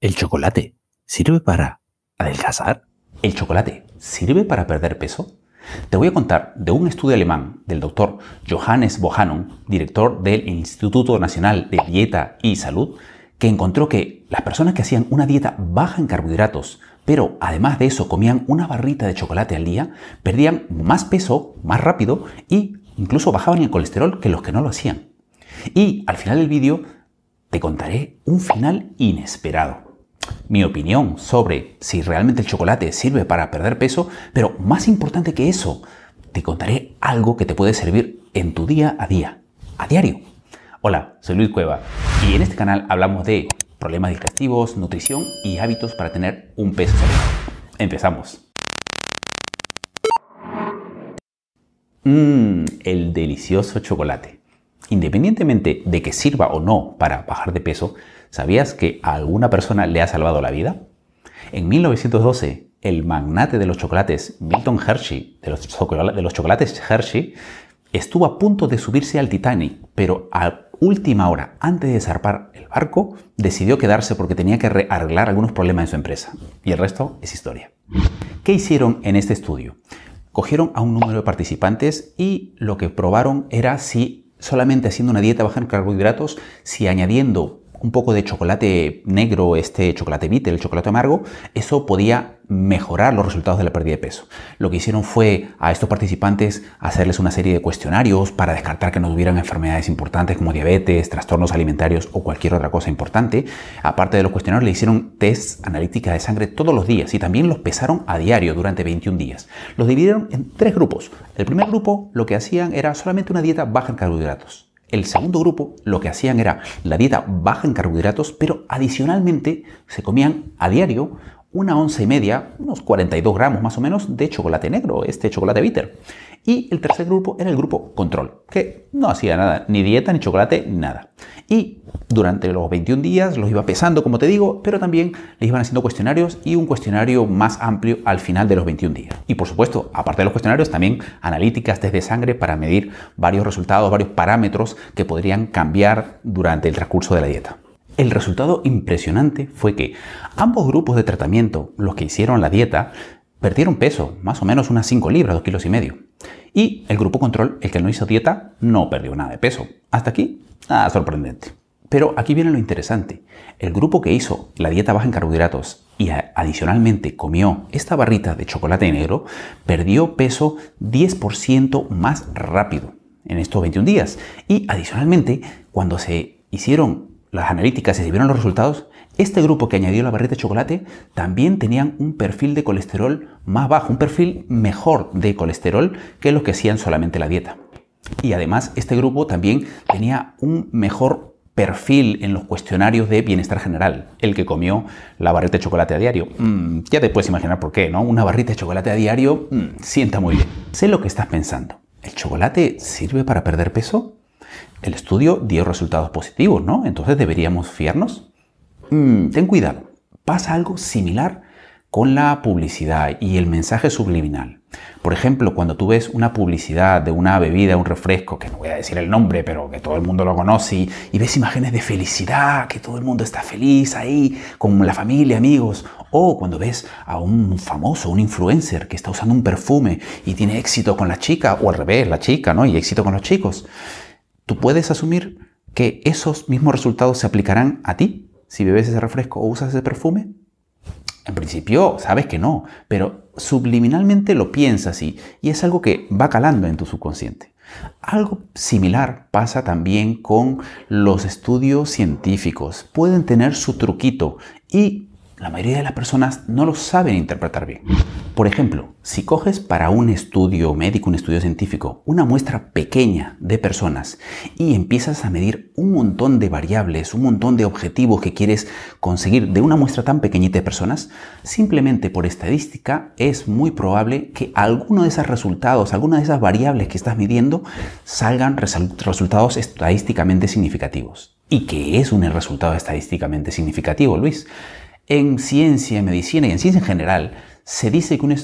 ¿El chocolate sirve para adelgazar? ¿El chocolate sirve para perder peso? Te voy a contar de un estudio alemán del doctor Johannes Bohannon, director del Instituto Nacional de Dieta y Salud, que encontró que las personas que hacían una dieta baja en carbohidratos, pero además de eso comían una barrita de chocolate al día, perdían más peso más rápido e incluso bajaban el colesterol que los que no lo hacían. Y al final del vídeo te contaré un final inesperado mi opinión sobre si realmente el chocolate sirve para perder peso, pero más importante que eso, te contaré algo que te puede servir en tu día a día, a diario. Hola, soy Luis Cueva y en este canal hablamos de problemas digestivos, nutrición y hábitos para tener un peso saludable. Empezamos. Mmm, el delicioso chocolate independientemente de que sirva o no para bajar de peso, ¿sabías que alguna persona le ha salvado la vida? En 1912, el magnate de los chocolates, Milton Hershey, de los, chocolates Hershey, estuvo a punto de subirse al Titanic, pero a última hora, antes de zarpar el barco, decidió quedarse porque tenía que arreglar algunos problemas en su empresa. Y el resto es historia. ¿Qué hicieron en este estudio? Cogieron a un número de participantes y lo que probaron era si solamente haciendo una dieta baja en carbohidratos, si añadiendo un poco de chocolate negro, este chocolate bitter, el chocolate amargo, eso podía mejorar los resultados de la pérdida de peso. Lo que hicieron fue a estos participantes hacerles una serie de cuestionarios para descartar que no tuvieran enfermedades importantes como diabetes, trastornos alimentarios o cualquier otra cosa importante. Aparte de los cuestionarios, le hicieron test analítica de sangre todos los días y también los pesaron a diario durante 21 días. Los dividieron en tres grupos. El primer grupo lo que hacían era solamente una dieta baja en carbohidratos. El segundo grupo lo que hacían era la dieta baja en carbohidratos, pero adicionalmente se comían a diario una once y media, unos 42 gramos más o menos, de chocolate negro, este chocolate bitter. Y el tercer grupo era el grupo control, que no hacía nada, ni dieta, ni chocolate, nada. Y durante los 21 días los iba pesando, como te digo, pero también les iban haciendo cuestionarios y un cuestionario más amplio al final de los 21 días. Y por supuesto, aparte de los cuestionarios, también analíticas desde sangre para medir varios resultados, varios parámetros que podrían cambiar durante el transcurso de la dieta. El resultado impresionante fue que ambos grupos de tratamiento, los que hicieron la dieta, perdieron peso, más o menos unas 5 libras, 2 kilos y medio. Y el grupo control, el que no hizo dieta, no perdió nada de peso. Hasta aquí, nada sorprendente. Pero aquí viene lo interesante. El grupo que hizo la dieta baja en carbohidratos y adicionalmente comió esta barrita de chocolate negro, perdió peso 10% más rápido en estos 21 días. Y adicionalmente, cuando se hicieron las analíticas y se vieron los resultados, este grupo que añadió la barrita de chocolate también tenían un perfil de colesterol más bajo, un perfil mejor de colesterol que los que hacían solamente la dieta. Y además este grupo también tenía un mejor perfil en los cuestionarios de bienestar general, el que comió la barrita de chocolate a diario. Mm, ya te puedes imaginar por qué, ¿no? Una barrita de chocolate a diario mm, sienta muy bien. Sé lo que estás pensando. ¿El chocolate sirve para perder peso? El estudio dio resultados positivos, ¿no? Entonces deberíamos fiarnos. Mm, ten cuidado, pasa algo similar con la publicidad y el mensaje subliminal. Por ejemplo, cuando tú ves una publicidad de una bebida, un refresco, que no voy a decir el nombre, pero que todo el mundo lo conoce, y, ves imágenes de felicidad, que todo el mundo está feliz ahí, con la familia, amigos, o cuando ves a un famoso, un influencer, que está usando un perfume y tiene éxito con la chica, o al revés, la chica, ¿no? Y éxito con los chicos tú puedes asumir que esos mismos resultados se aplicarán a ti si bebes ese refresco o usas ese perfume? En principio, sabes que no, pero subliminalmente lo piensas y, y es algo que va calando en tu subconsciente. Algo similar pasa también con los estudios científicos. Pueden tener su truquito y la mayoría de las personas no lo saben interpretar bien. Por ejemplo, si coges para un estudio médico, un estudio científico, una muestra pequeña de personas y empiezas a medir un montón de variables, un montón de objetivos que quieres conseguir de una muestra tan pequeñita de personas, simplemente por estadística es muy probable que alguno de esos resultados, alguna de esas variables que estás midiendo, salgan resultados estadísticamente significativos. ¿Y qué es un resultado estadísticamente significativo, Luis? En ciencia, medicina y en ciencia en general, se dice que un,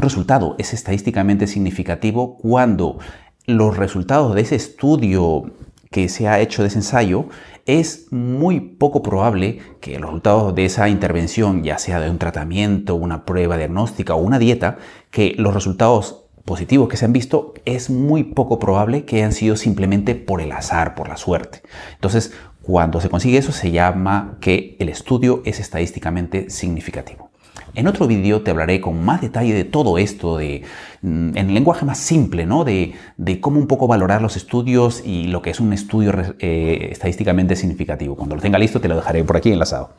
resultado es estadísticamente significativo cuando los resultados de ese estudio que se ha hecho de ese ensayo, es muy poco probable que los resultados de esa intervención, ya sea de un tratamiento, una prueba diagnóstica o una dieta, que los resultados positivos que se han visto es muy poco probable que hayan sido simplemente por el azar, por la suerte. Entonces, cuando se consigue eso se llama que el estudio es estadísticamente significativo. En otro vídeo te hablaré con más detalle de todo esto, mm, en lenguaje más simple, ¿no? de, cómo un poco valorar los estudios y lo que es un estudio eh, estadísticamente significativo. Cuando lo tenga listo te lo dejaré por aquí enlazado.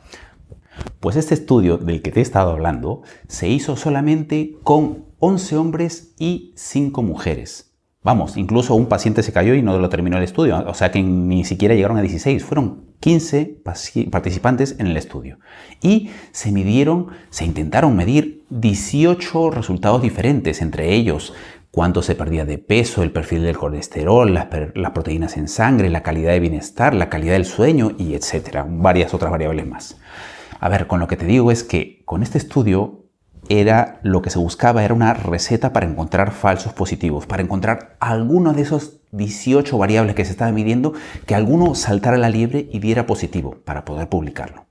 Pues este estudio del que te he estado hablando se hizo solamente con 11 hombres y 5 mujeres. Vamos, incluso un paciente se cayó y no lo terminó el estudio, o sea que ni siquiera llegaron a 16, fueron 15 participantes en el estudio. Y se midieron, se intentaron medir 18 resultados diferentes, entre ellos cuánto se perdía de peso, el perfil del colesterol, las, las proteínas en sangre, la calidad de bienestar, la calidad del sueño y etcétera, varias otras variables más. A ver, con lo que te digo es que con este estudio era lo que se buscaba, era una receta para encontrar falsos positivos, para encontrar alguno de esos 18 variables que se estaban midiendo, que alguno saltara la liebre y diera positivo para poder publicarlo.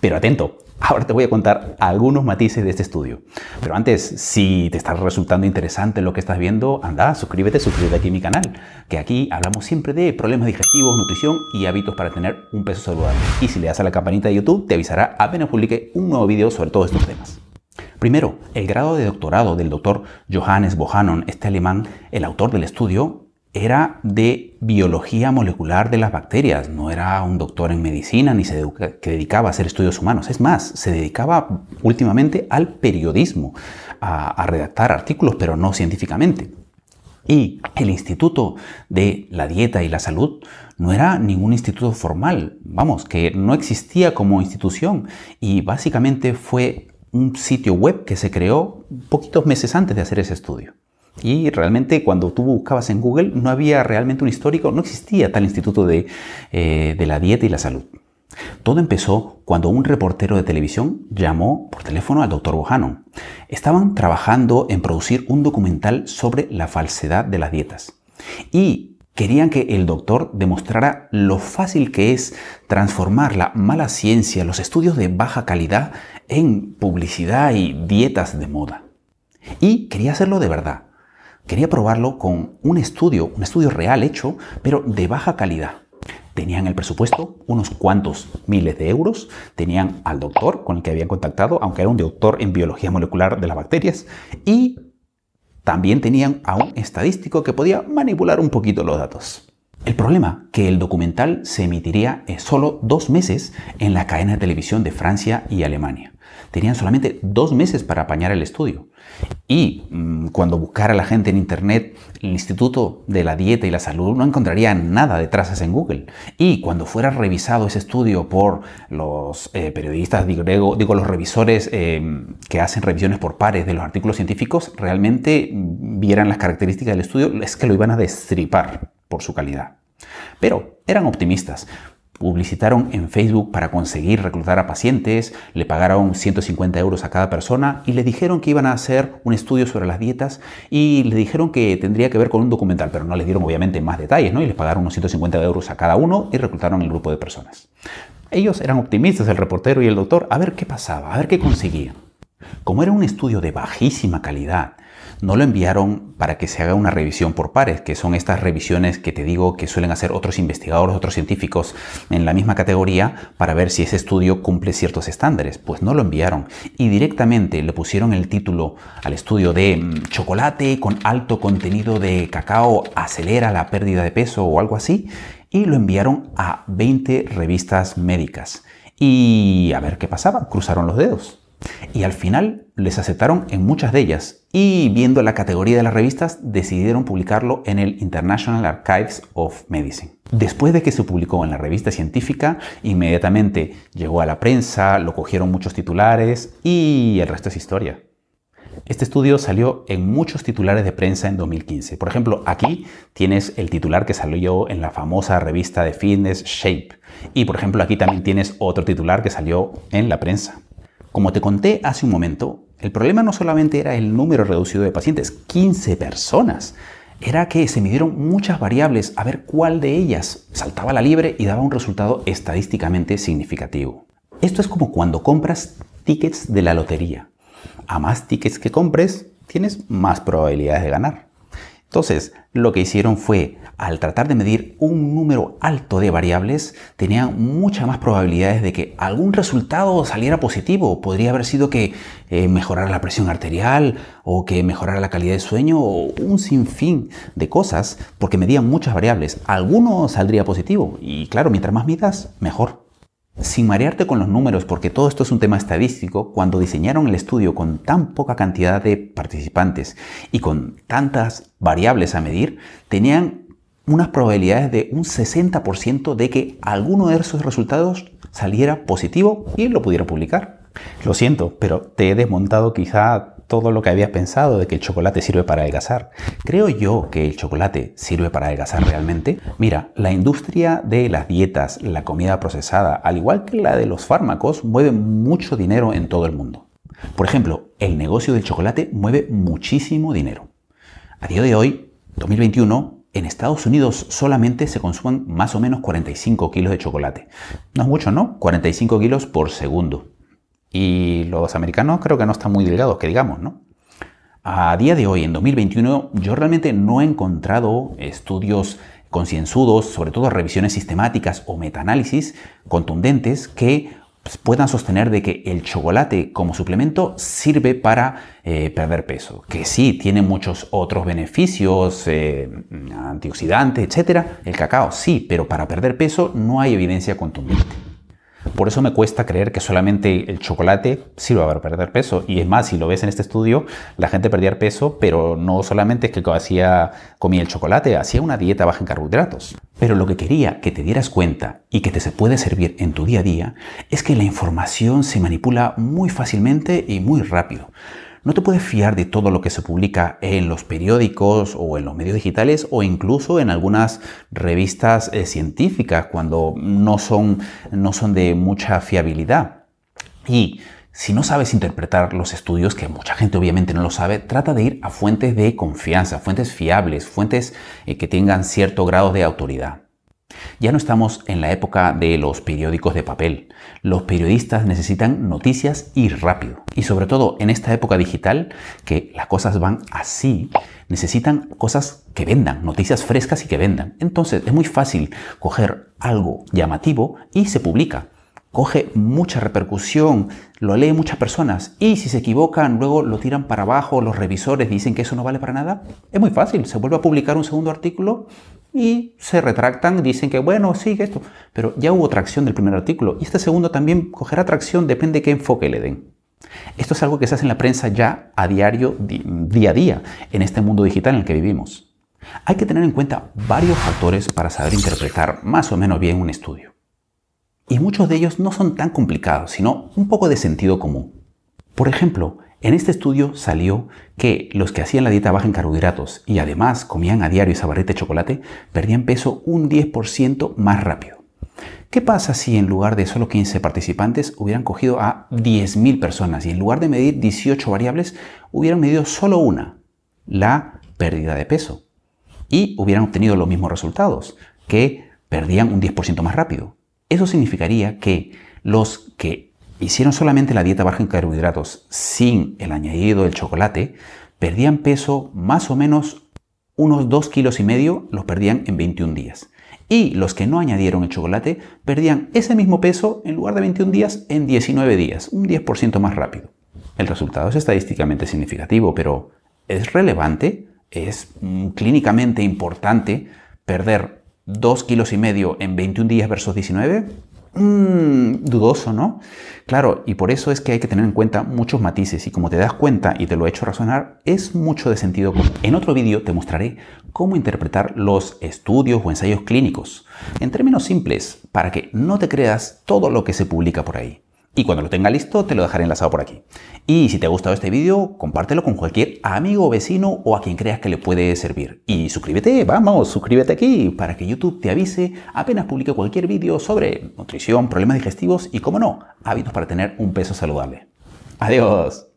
Pero atento, ahora te voy a contar algunos matices de este estudio. Pero antes, si te está resultando interesante lo que estás viendo, anda, suscríbete, suscríbete aquí a mi canal, que aquí hablamos siempre de problemas digestivos, nutrición y hábitos para tener un peso saludable. Y si le das a la campanita de YouTube, te avisará apenas publique un nuevo video sobre todos estos temas. Primero, el grado de doctorado del doctor Johannes Bohannon, este alemán, el autor del estudio, era de biología molecular de las bacterias, no era un doctor en medicina ni se dedicaba a hacer estudios humanos. Es más, se dedicaba últimamente al periodismo, a redactar artículos, pero no científicamente. Y el Instituto de la Dieta y la Salud no era ningún instituto formal, vamos, que no existía como institución y básicamente fue un sitio web que se creó poquitos meses antes de hacer ese estudio. Y realmente cuando tú buscabas en Google no había realmente un histórico, no existía tal instituto eh, de, la dieta y la salud. Todo empezó cuando un reportero de televisión llamó por teléfono al doctor Bohannon. Estaban trabajando en producir un documental sobre la falsedad de las dietas. Y Querían que el doctor demostrara lo fácil que es transformar la mala ciencia, los estudios de baja calidad, en publicidad y dietas de moda. Y quería hacerlo de verdad. Quería probarlo con un estudio, un estudio real hecho, pero de baja calidad. Tenían el presupuesto, unos cuantos miles de euros, tenían al doctor con el que habían contactado, aunque era un doctor en biología molecular de las bacterias, y también tenían a un estadístico que podía manipular un poquito los datos. El problema, que el documental se emitiría en solo dos meses en la cadena de televisión de Francia y Alemania. Tenían solamente dos meses para apañar el estudio. Y mm, cuando buscara la gente en Internet el Instituto de la Dieta y la Salud, no encontraría nada de trazas en Google. Y cuando fuera revisado ese estudio por los eh, periodistas, digo, digo, los revisores eh, que hacen revisiones por pares de los artículos científicos, realmente vieran las características del estudio, es que lo iban a destripar por su calidad. Pero eran optimistas, publicitaron en Facebook para conseguir reclutar a pacientes, le pagaron 150 euros a cada persona y le dijeron que iban a hacer un estudio sobre las dietas y le dijeron que tendría que ver con un documental, pero no les dieron obviamente más detalles, Y les pagaron unos 150 euros a cada uno y reclutaron el grupo de personas. Ellos eran optimistas, el reportero y el doctor, a ver qué pasaba, a ver qué conseguían. Como era un estudio de bajísima calidad, no lo enviaron para que se haga una revisión por pares, que son estas revisiones que te digo que suelen hacer otros investigadores, otros científicos en la misma categoría para ver si ese estudio cumple ciertos estándares. Pues no lo enviaron y directamente le pusieron el título al estudio de mm, chocolate con alto contenido de cacao acelera la pérdida de peso o algo así y lo enviaron a 20 revistas médicas. Y a ver qué pasaba, cruzaron los dedos. Y al final les aceptaron en muchas de ellas y viendo la categoría de las revistas decidieron publicarlo en el International Archives of Medicine. Después de que se publicó en la revista científica, inmediatamente llegó a la prensa, lo cogieron muchos titulares y el resto es historia. Este estudio salió en muchos titulares de prensa en 2015. Por ejemplo, aquí tienes el titular que salió en la famosa revista de fitness Shape. Y por ejemplo, aquí también tienes otro titular que salió en la prensa. Como te conté hace un momento, el problema no solamente era el número reducido de pacientes, 15 personas, era que se midieron muchas variables a ver cuál de ellas saltaba la libre y daba un resultado estadísticamente significativo. Esto es como cuando compras tickets de la lotería. A más tickets que compres, tienes más probabilidades de ganar. Entonces, lo que hicieron fue, al tratar de medir un número alto de variables, tenían muchas más probabilidades de que algún resultado saliera positivo. Podría haber sido que eh, mejorara la presión arterial o que mejorara la calidad de sueño o un sinfín de cosas, porque medían muchas variables. Alguno saldría positivo y claro, mientras más midas, mejor. Sin marearte con los números, porque todo esto es un tema estadístico, cuando diseñaron el estudio con tan poca cantidad de participantes y con tantas variables a medir, tenían unas probabilidades de un 60% de que alguno de esos resultados saliera positivo y lo pudiera publicar. Lo siento, pero te he desmontado quizá todo lo que había pensado de que el chocolate sirve para adelgazar. ¿Creo yo que el chocolate sirve para adelgazar realmente? Mira, la industria de las dietas, la comida procesada, al igual que la de los fármacos, mueve mucho dinero en todo el mundo. Por ejemplo, el negocio del chocolate mueve muchísimo dinero. A día de hoy, 2021, en Estados Unidos solamente se consumen más o menos 45 kilos de chocolate. No es mucho, ¿no? 45 kilos por segundo. Y los americanos creo que no están muy delgados, que digamos, ¿no? A día de hoy, en 2021, yo realmente no he encontrado estudios concienzudos, sobre todo revisiones sistemáticas o metaanálisis contundentes que pues, puedan sostener de que el chocolate como suplemento sirve para eh, perder peso, que sí tiene muchos otros beneficios, eh, antioxidantes, etcétera, el cacao sí, pero para perder peso no hay evidencia contundente. Por eso me cuesta creer que solamente el chocolate sirva para perder peso. Y es más, si lo ves en este estudio, la gente perdía peso, pero no solamente es que hacía, comía el chocolate, hacía una dieta baja en carbohidratos. Pero lo que quería que te dieras cuenta y que te se puede servir en tu día a día es que la información se manipula muy fácilmente y muy rápido. No te puedes fiar de todo lo que se publica en los periódicos o en los medios digitales o incluso en algunas revistas eh, científicas cuando no son, no son de mucha fiabilidad. Y si no sabes interpretar los estudios, que mucha gente obviamente no lo sabe, trata de ir a fuentes de confianza, fuentes fiables, fuentes eh, que tengan cierto grado de autoridad. Ya no estamos en la época de los periódicos de papel. Los periodistas necesitan noticias y rápido. Y sobre todo en esta época digital, que las cosas van así, necesitan cosas que vendan, noticias frescas y que vendan. Entonces es muy fácil coger algo llamativo y se publica coge mucha repercusión, lo leen muchas personas y si se equivocan luego lo tiran para abajo, los revisores dicen que eso no vale para nada, es muy fácil, se vuelve a publicar un segundo artículo y se retractan, dicen que bueno, sigue esto, pero ya hubo tracción del primer artículo y este segundo también cogerá tracción, depende de qué enfoque le den. Esto es algo que se hace en la prensa ya a diario, día a día, en este mundo digital en el que vivimos. Hay que tener en cuenta varios factores para saber interpretar más o menos bien un estudio. Y muchos de ellos no son tan complicados, sino un poco de sentido común. Por ejemplo, en este estudio salió que los que hacían la dieta baja en carbohidratos y además comían a diario esa barrita de chocolate perdían peso un 10% más rápido. ¿Qué pasa si en lugar de solo 15 participantes hubieran cogido a 10.000 personas y en lugar de medir 18 variables hubieran medido solo una, la pérdida de peso? Y hubieran obtenido los mismos resultados, que perdían un 10% más rápido. Eso significaría que los que hicieron solamente la dieta baja en carbohidratos sin el añadido del chocolate, perdían peso más o menos unos 2 kilos y medio, los perdían en 21 días. Y los que no añadieron el chocolate perdían ese mismo peso en lugar de 21 días en 19 días, un 10% más rápido. El resultado es estadísticamente significativo, pero es relevante, es clínicamente importante perder 2 kilos y medio en 21 días versus 19? mmm, dudoso, ¿no? Claro, y por eso es que hay que tener en cuenta muchos matices y como te das cuenta y te lo he hecho razonar, es mucho de sentido común. En otro vídeo te mostraré cómo interpretar los estudios o ensayos clínicos, en términos simples, para que no te creas todo lo que se publica por ahí. Y cuando lo tenga listo, te lo dejaré enlazado por aquí. Y si te ha gustado este vídeo, compártelo con cualquier amigo, vecino o a quien creas que le puede servir. Y suscríbete, vamos, suscríbete aquí para que YouTube te avise apenas publique cualquier vídeo sobre nutrición, problemas digestivos y, como no, hábitos para tener un peso saludable. Adiós.